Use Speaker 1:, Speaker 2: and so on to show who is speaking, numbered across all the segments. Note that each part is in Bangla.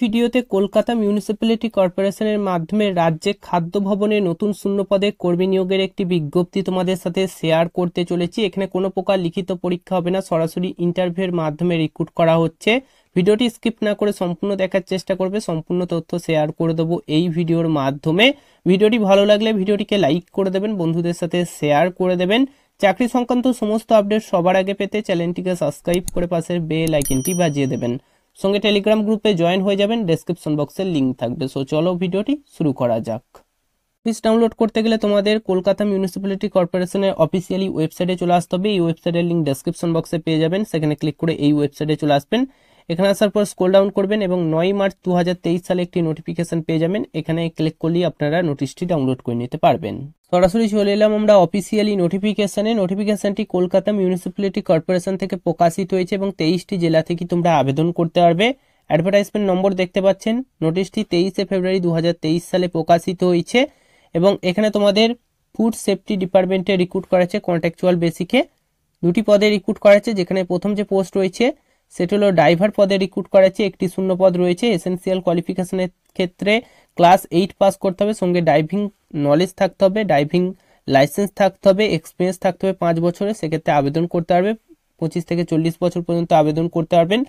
Speaker 1: ভিডিওতে কলকাতা মিউনিসিপ্যালিটি কর্পোরেশনের মাধ্যমে রাজ্যে খাদ্য ভবনে নতুন শূন্যপদে কর্মী নিয়োগের একটি বিজ্ঞপ্তি তোমাদের সাথে শেয়ার করতে চলেছি এখানে কোনো প্রকার লিখিত পরীক্ষা হবে না সরাসরি ইন্টারভিউয়ের মাধ্যমে রিক্রুট করা হচ্ছে ভিডিওটি স্কিপ না করে সম্পূর্ণ দেখার চেষ্টা করবে সম্পূর্ণ তথ্য শেয়ার করে দেবো এই ভিডিওর মাধ্যমে ভিডিওটি ভালো লাগলে ভিডিওটিকে লাইক করে দেবেন বন্ধুদের সাথে শেয়ার করে দেবেন চাকরি সংক্রান্ত সমস্ত আপডেট সবার আগে পেতে চ্যানেলটিকে সাবস্ক্রাইব করে পাশের বেল আইকনটি বাজিয়ে দেবেন সঙ্গে টেলিগ্রাম গ্রুপে জয়েন হয়ে যাবেন ডেসক্রিপশন বক্সের লিঙ্ক থাকবে সো চলো ভিডিওটি শুরু করা যাক অফিস ডাউনলোড করতে গেলে তোমাদের কলকাতা মিউনিসিপ্যালিটি কর্পোরেশনের অফিসিয়ালি ওয়েবসাইটে চলে আসতে হবে এই ওয়েবসাইটের লিঙ্ক ডেসক্রিপশন বক্সে পেয়ে যাবেন সেখানে ক্লিক করে এই ওয়েবসাইটে চলে আসবেন এখানে আসার পর স্কোল ডাউন করবেন এবং নয় মার্চ দু সালে একটি নোটিফিকেশন পেয়ে যাবেন এখানে ক্লিক করলেই আপনারা নোটিশটি ডাউনলোড করে নিতে পারবেন সরাসরি চলে এলাম আমরা অফিসিয়ালি নোটিফিকেশানে নোটিফিকেশনটি কলকাতা মিউনিসিপ্যালিটি কর্পোরেশন থেকে প্রকাশিত হয়েছে এবং তেইশটি জেলা থেকে তোমরা আবেদন করতে পারবে অ্যাডভার্টাইজমেন্ট নম্বর দেখতে পাচ্ছেন নোটিশটি তেইশে ফেব্রুয়ারি দু সালে প্রকাশিত হয়েছে এবং এখানে তোমাদের ফুড সেফটি ডিপার্টমেন্টে রিক্রুট করা হয়েছে কন্ট্রাকচুয়াল বেসিকে দুটি পদে রিক্রুট করা যেখানে প্রথম যে পোস্ট রয়েছে সেটি হলো ড্রাইভার পদে রিক্রুট করা একটি শূন্য পদ রয়েছে এসেন্সিয়াল কোয়ালিফিকেশনের ক্ষেত্রে ক্লাস এইট পাস করতে হবে সঙ্গে ড্রাইভিং নলেজ থাকতে হবে ড্রাইভিং লাইসেন্স থাকতে হবে এক্সপিরিয়েন্স থাকতে হবে পাঁচ বছরে সেক্ষেত্রে আবেদন করতে পারবে পঁচিশ থেকে চল্লিশ বছর পর্যন্ত আবেদন করতে পারবেন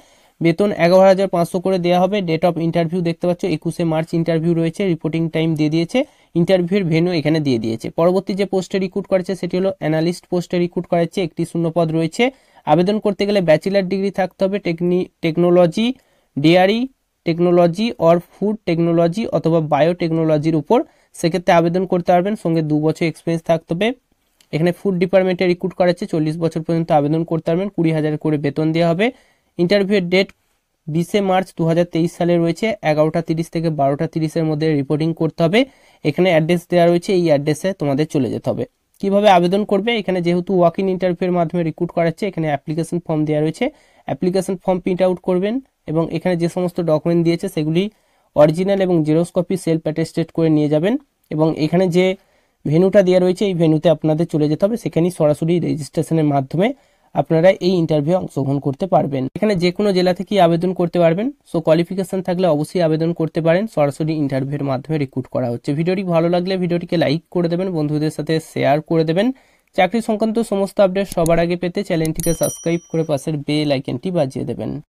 Speaker 1: বেতন এগারো হাজার পাঁচশো করে দেওয়া হবে ডেট অফ ইন্টারভিউ দেখতে পাচ্ছ একুশে মার্চ ইন্টারভিউ রয়েছে রিপোর্টিং টাইম দিয়ে দিয়েছে ইন্টারভিউর ভেন্যু এখানে দিয়ে দিয়েছে পরবর্তী যে পোস্টে রিক্রুট করেছে সেটি হলো অ্যানালিস্ট পোস্টে রিক্রুট করেছে একটি শূন্যপদ রয়েছে আবেদন করতে গেলে ব্যাচেলার ডিগ্রি থাকতে হবে টেকনি technology dairy technology or food technology অথবা বায়োটেকনোলজির উপর সেক্ষেত্রে আবেদন করতে পারবেন সঙ্গে দু বছর এক্সপিরিয়েন্স থাকতে হবে এখানে ফুড ডিপার্টমেন্টে রিক্রুট করাচ্ছে চল্লিশ বছর পর্যন্ত আবেদন করতে পারবেন কুড়ি হাজার করে বেতন দেওয়া হবে ইন্টারভিউয়ের ডেট বিশে মার্চ দু সালে রয়েছে এগারোটা তিরিশ থেকে বারোটা তিরিশের মধ্যে রিপোর্টিং করতে হবে এখানে অ্যাড্রেস দেওয়া রয়েছে এই অ্যাড্রেসে তোমাদের চলে যেতে হবে কিভাবে আবেদন করবে এখানে যেহেতু ওয়াক ইন ইন্টারভিউয়ের মাধ্যমে রিক্রুট করাচ্ছে এখানে অ্যাপ্লিকেশন ফর্ম দেওয়া রয়েছে অ্যাপ্লিকেশন ফর্ম প্রিন্ট আউট করবেন এবং এখানে যে সমস্ত ডকুমেন্ট দিয়েছে সেগুলি অরিজিনাল এবং জেরক্স কপি সেলফ অ্যাটেস্টেড করে নিয়ে যাবেন এবং এখানে যে ভেনুটা দেওয়া রয়েছে এই ভেনুতে আপনাদের চলে যেতে হবে সেখানেই সরাসরি রেজিস্ট্রেশনের মাধ্যমে আপনারা এই ইন্টারভিউ অংশগ্রহণ করতে পারবেন এখানে যে কোনো জেলা থেকেই আবেদন করতে পারবেন সো কোয়ালিফিকেশন থাকলে অবশ্যই আবেদন করতে পারেন সরাসরি ইন্টারভিউর মাধ্যমে রিক্রুট করা হচ্ছে ভিডিওটি ভালো লাগলে ভিডিওটিকে লাইক করে দেবেন বন্ধুদের সাথে শেয়ার করে দেবেন চাকরি সংক্রান্ত সমস্ত আপডেট সবার আগে পেতে চ্যানেলটিকে সাবস্ক্রাইব করে পাশের বেল আইকনটি বাজিয়ে দেবেন